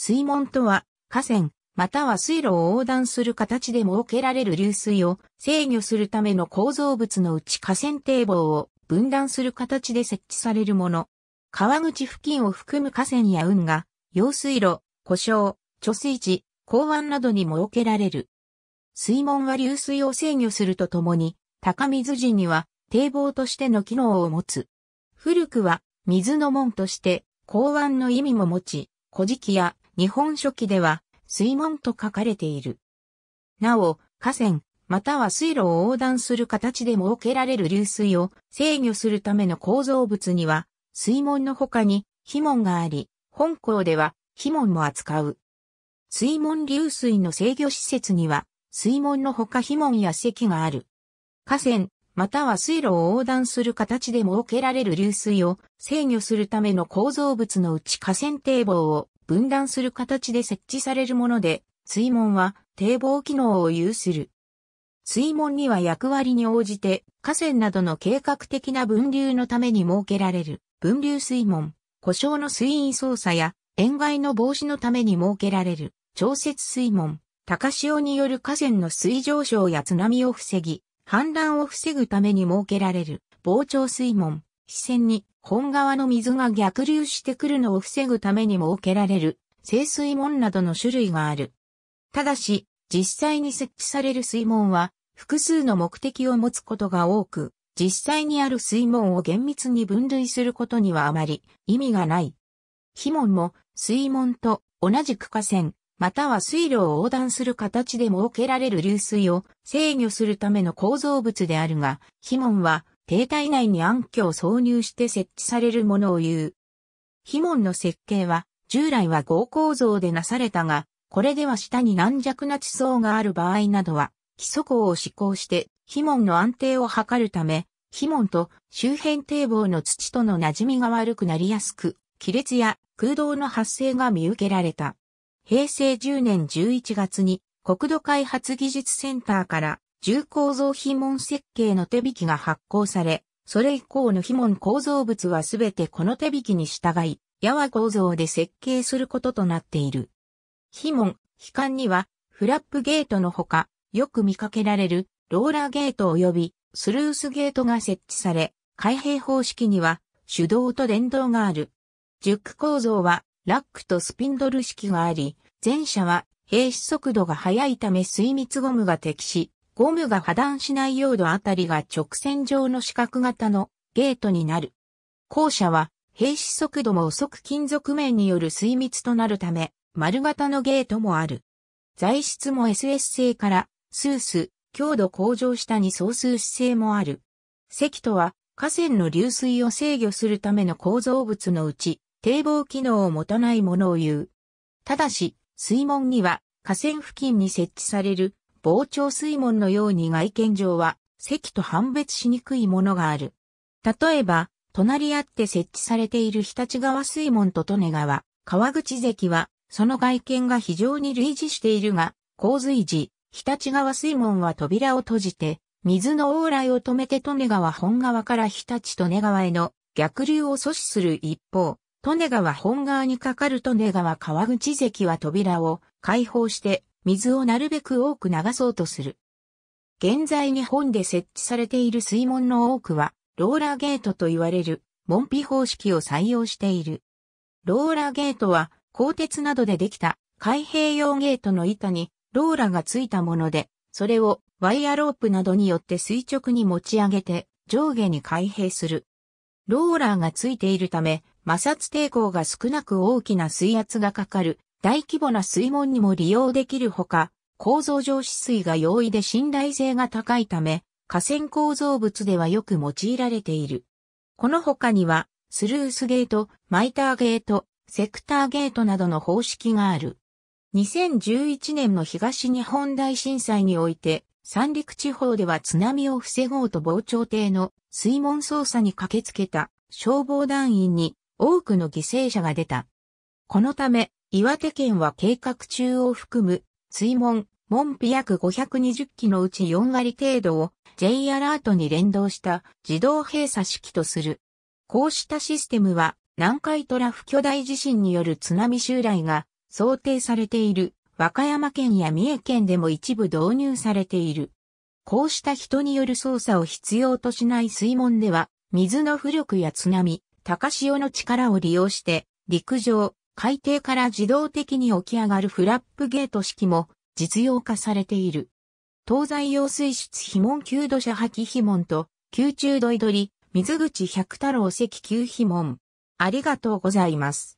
水門とは、河川、または水路を横断する形で設けられる流水を制御するための構造物のうち河川堤防を分断する形で設置されるもの。川口付近を含む河川や運河、用水路、故障、貯水池、港湾などに設けられる。水門は流水を制御するとともに、高水時には堤防としての機能を持つ。古くは水の門として港湾の意味も持ち、古事記や日本書紀では、水門と書かれている。なお、河川、または水路を横断する形で設けられる流水を制御するための構造物には、水門の他に、非門があり、本校では、非門も扱う。水門流水の制御施設には、水門の他非門や石がある。河川、または水路を横断する形で設けられる流水を制御するための構造物のうち河川堤防を分断する形で設置されるもので、水門は堤防機能を有する。水門には役割に応じて河川などの計画的な分流のために設けられる分流水門、故障の水位操作や塩害の防止のために設けられる調節水門、高潮による河川の水上昇や津波を防ぎ、氾濫を防ぐために設けられる膨張水門、支線に本川の水が逆流してくるのを防ぐために設けられる清水門などの種類がある。ただし、実際に設置される水門は複数の目的を持つことが多く、実際にある水門を厳密に分類することにはあまり意味がない。碑門も水門と同じく河川、または水路を横断する形で設けられる流水を制御するための構造物であるが、碑門は停体内に暗渠を挿入して設置されるものを言う。碑文の設計は、従来は合構造でなされたが、これでは下に軟弱な地層がある場合などは、基礎工を施行して、碑文の安定を図るため、碑文と周辺堤防の土との馴染みが悪くなりやすく、亀裂や空洞の発生が見受けられた。平成10年11月に国土開発技術センターから重構造非門設計の手引きが発行され、それ以降の非門構造物はすべてこの手引きに従い、やわ構造で設計することとなっている。非門、非管には、フラップゲートのほか、よく見かけられる、ローラーゲート及び、スルースゲートが設置され、開閉方式には、手動と電動がある。熟構造は、ラックとスピンドル式があり、前者は、閉止速度が速いため水密ゴムが適し、ゴムが破断しない用土あたりが直線上の四角型のゲートになる。後者は、閉止速度も遅く金属面による水密となるため、丸型のゲートもある。材質も SS 製から、スース、強度向上したに総数姿勢もある。石とは、河川の流水を制御するための構造物のうち、堤防機能を持たないものを言う。ただし、水門には河川付近に設置される膨張水門のように外見上は、席と判別しにくいものがある。例えば、隣り合って設置されている日立川水門と利根川、川口関は、その外見が非常に類似しているが、洪水時、日立川水門は扉を閉じて、水の往来を止めて利根川本川から日立利根川への逆流を阻止する一方、利根川本川にかかる利根川川口関は扉を開放して水をなるべく多く流そうとする。現在日本で設置されている水門の多くは、ローラーゲートと言われる、門扉方式を採用している。ローラーゲートは、鋼鉄などでできた、開閉用ゲートの板に、ローラがついたもので、それをワイヤロープなどによって垂直に持ち上げて、上下に開閉する。ローラーがついているため、摩擦抵抗が少なく大きな水圧がかかる大規模な水門にも利用できるほか、構造上止水が容易で信頼性が高いため、河川構造物ではよく用いられている。この他には、スルースゲート、マイターゲート、セクターゲートなどの方式がある。2011年の東日本大震災において、三陸地方では津波を防ごうと防潮堤の水門操作に駆けつけた消防団員に多くの犠牲者が出た。このため、岩手県は計画中を含む、水門、門扉約520機のうち4割程度を J アラートに連動した自動閉鎖式とする。こうしたシステムは南海トラフ巨大地震による津波襲来が想定されている和歌山県や三重県でも一部導入されている。こうした人による操作を必要としない水門では、水の浮力や津波、高潮の力を利用して、陸上、海底から自動的に起き上がるフラップゲート式も実用化されている。東西用水質非門級土砂破棄非門と、宮中土井取り、水口百太郎石級非門。ありがとうございます。